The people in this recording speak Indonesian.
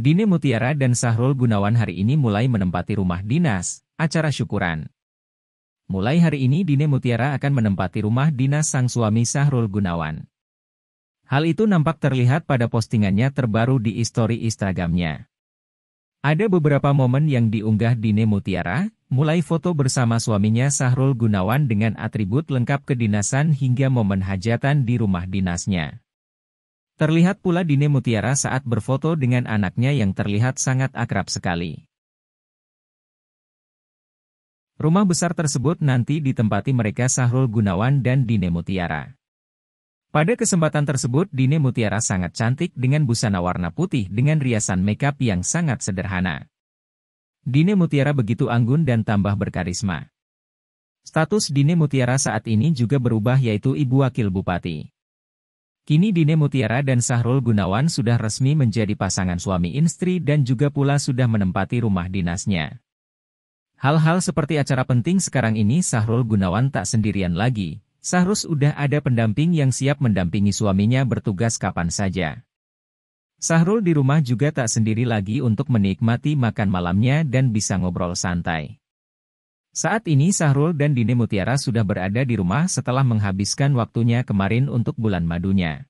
Dine Mutiara dan Sahrul Gunawan hari ini mulai menempati rumah dinas, acara syukuran. Mulai hari ini Dine Mutiara akan menempati rumah dinas sang suami Sahrul Gunawan. Hal itu nampak terlihat pada postingannya terbaru di histori Instagramnya. Ada beberapa momen yang diunggah Dine Mutiara, mulai foto bersama suaminya Sahrul Gunawan dengan atribut lengkap kedinasan hingga momen hajatan di rumah dinasnya. Terlihat pula Dine Mutiara saat berfoto dengan anaknya yang terlihat sangat akrab sekali. Rumah besar tersebut nanti ditempati mereka Sahrul Gunawan dan Dine Mutiara. Pada kesempatan tersebut Dine Mutiara sangat cantik dengan busana warna putih dengan riasan makeup yang sangat sederhana. Dine Mutiara begitu anggun dan tambah berkarisma. Status Dine Mutiara saat ini juga berubah yaitu Ibu Wakil Bupati. Kini Dine Mutiara dan Sahrul Gunawan sudah resmi menjadi pasangan suami istri dan juga pula sudah menempati rumah dinasnya. Hal-hal seperti acara penting sekarang ini Sahrul Gunawan tak sendirian lagi. Sahrus sudah ada pendamping yang siap mendampingi suaminya bertugas kapan saja. Sahrul di rumah juga tak sendiri lagi untuk menikmati makan malamnya dan bisa ngobrol santai. Saat ini Sahrul dan Dine Mutiara sudah berada di rumah setelah menghabiskan waktunya kemarin untuk bulan madunya.